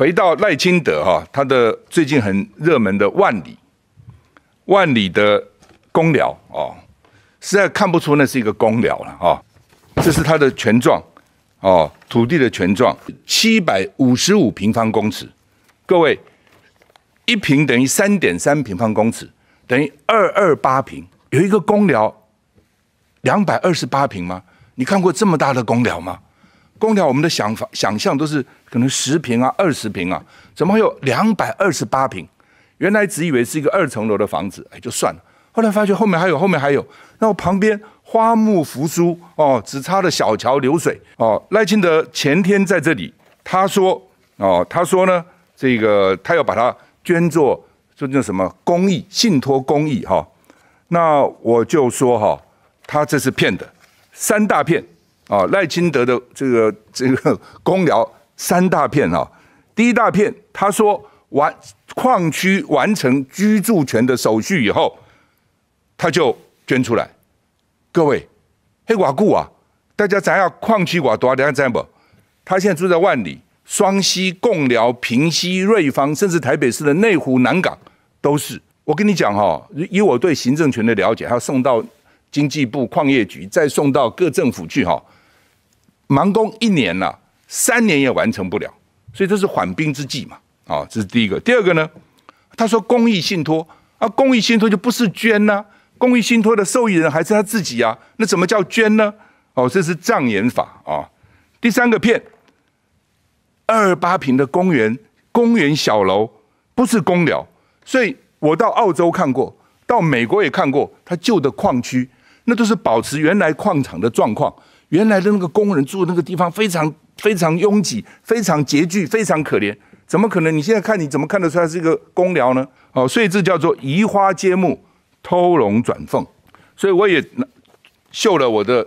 回到赖清德哈，他的最近很热门的万里，万里的公寮哦，实在看不出那是一个公寮了哈。这是他的权状哦，土地的权状，七百五十五平方公尺，各位一平等于三点三平方公尺，等于二二八平，有一个公寮两百二十八平吗？你看过这么大的公寮吗？空调，我们的想法想象都是可能十平啊，二十平啊，怎么会有两百二十八平？原来只以为是一个二层楼的房子，哎，就算了。后来发觉后面还有，后面还有，然我旁边花木扶疏，哦，只差了小桥流水，哦。赖清德前天在这里，他说，哦，他说呢，这个他要把它捐作就那什么公益信托公益哈，那我就说哈，他这是骗的，三大骗。啊，赖清德的这个这个 公聊三大片啊，第一大片，他说完矿区完成居住权的手续以后，他就捐出来。各位，黑寡妇啊，大家咱要矿区寡多啊？大家知道不？他现在住在万里、双溪、贡寮、平溪、瑞芳，甚至台北市的内湖、南港，都是。我跟你讲哈，以我对行政权的了解，他送到经济部矿业局，再送到各政府去哈。忙工一年了，三年也完成不了，所以这是缓兵之计嘛。啊，这是第一个。第二个呢，他说公益信托啊，公益信托就不是捐呢。公益信托的受益人还是他自己啊，那怎么叫捐呢？哦，这是障眼法啊。第三个骗，二八平的公园，公园小楼不是公疗，所以我到澳洲看过，到美国也看过，他旧的矿区那都是保持原来矿场的状况。原来的那个工人住的那个地方非常非常拥挤，非常拮据，非常可怜，怎么可能？你现在看你怎么看得出来是一个公寮呢？哦，所以这叫做移花接木、偷龙转凤。所以我也秀了我的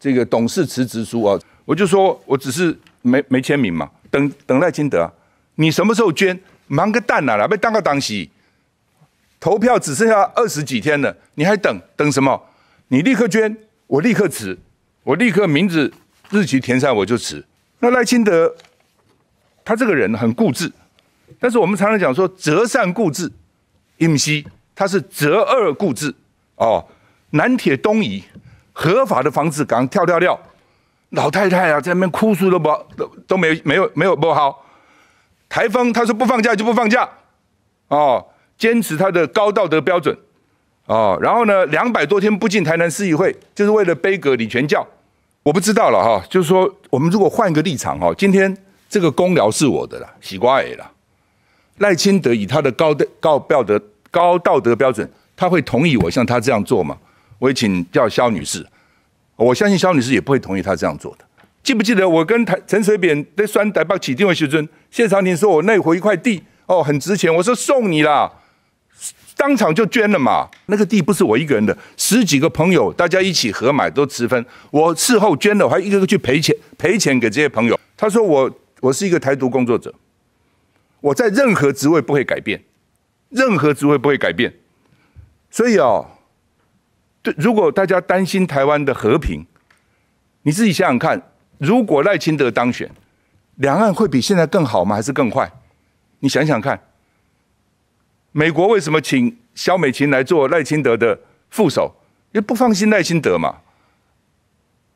这个董事辞职书啊，我就说我只是没没签名嘛，等等待清德，你什么时候捐？忙个蛋啊！老被当个党席，投票只剩下二十几天了，你还等等什么？你立刻捐，我立刻辞。我立刻名字、日期填上，我就辞。那赖清德，他这个人很固执，但是我们常常讲说折善固执，尹锡他是折恶固执。哦，南铁东移，合法的房子敢跳跳跳！老太太啊，在那边哭诉都不都都没没有没有不好。台风他说不放假就不放假，哦，坚持他的高道德标准，哦，然后呢，两百多天不进台南市议会，就是为了背格李全教。我不知道了哈，就是说，我们如果换一个立场哈，今天这个功劳是我的啦，西瓜也啦，赖清德以他的高的高道德高道德标准，他会同意我像他这样做吗？我也请教肖女士，我相信肖女士也不会同意他这样做的。记不记得我跟陈陈水扁在酸台北起定位寺尊谢长廷说我那回一块地哦很值钱，我说送你啦。当场就捐了嘛？那个地不是我一个人的，十几个朋友大家一起合买，都持分。我事后捐了，我还一个个去赔钱，赔钱给这些朋友。他说我我是一个台独工作者，我在任何职位不会改变，任何职位不会改变。所以哦，对，如果大家担心台湾的和平，你自己想想看，如果赖清德当选，两岸会比现在更好吗？还是更坏？你想想看。美国为什么请肖美琴来做赖清德的副手？因为不放心赖清德嘛，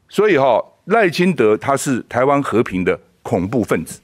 所以哈，赖清德他是台湾和平的恐怖分子。